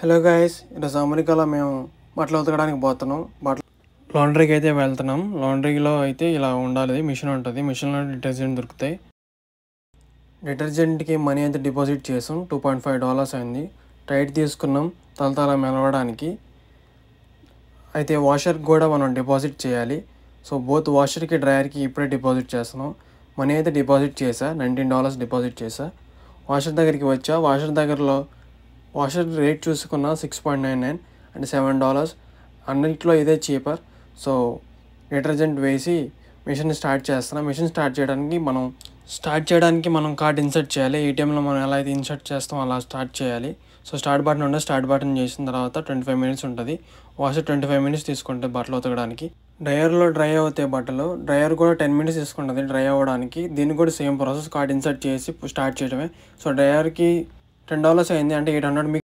hello guys ఈరోజు అమెరికాలో మేము బట్టలు ఉతకడానికి పోతున్నాం బట్టలు లాండ్రీకి అయితే వెళ్తున్నాం లాండ్రీలో అయితే ఇలా ఉండాలి మిషన్ ఉంటుంది మిషన్లో డిటర్జెంట్ దొరుకుతాయి డిటర్జెంట్కి మనీ అయితే డిపాజిట్ చేసాం టూ పాయింట్ ఫైవ్ డాలర్స్ అయింది టైట్ తీసుకున్నాం తలతల మెలవడానికి అయితే వాషర్కి కూడా మనం డిపాజిట్ చేయాలి సో బోత్ వాషర్కి డ్రయర్కి ఇప్పుడే డిపాజిట్ చేస్తున్నాం మనీ అయితే డిపాజిట్ చేశా నైన్టీన్ డాలర్స్ డిపాజిట్ చేశా వాషర్ దగ్గరికి వచ్చా వాషర్ దగ్గరలో వాషర్ రేట్ చూసుకున్న six point nine nine and seven dollars అన్నింటిలో ఇదే చీపర్ సో డిటర్జెంట్ వేసి మిషన్ స్టార్ట్ చేస్తున్నాం మిషన్ స్టార్ట్ చేయడానికి మనం స్టార్ట్ చేయడానికి మనం కార్డ్ ఇన్సర్ట్ చేయాలి ఏటీఎంలో మనం ఎలా అయితే ఇన్సర్ట్ చేస్తామో అలా స్టార్ట్ చేయాలి సో స్టార్ట్ బటన్ ఉండే స్టార్ట్ బటన్ చేసిన తర్వాత ట్వంటీ ఫైవ్ మినిట్స్ ఉంటుంది వాషర్ ట్వంటీ ఫైవ్ మినిట్స్ తీసుకుంటే బట్టలు ఉతకడానికి డ్రయర్లో డ్రై అవుతాయి బట్టలు డ్రయర్ కూడా టెన్ మినిట్స్ తీసుకుంటుంది డ్రై అవ్వడానికి దీన్ని కూడా సేమ్ ప్రాసెస్ కార్డ్ ఇన్సర్ట్ చేసి స్టార్ట్ చేయడమే సో డ్రయర్కి టెన్ డాలర్స్ అయింది అంటే ఎయిట్ హండ్రెడ్ మీకు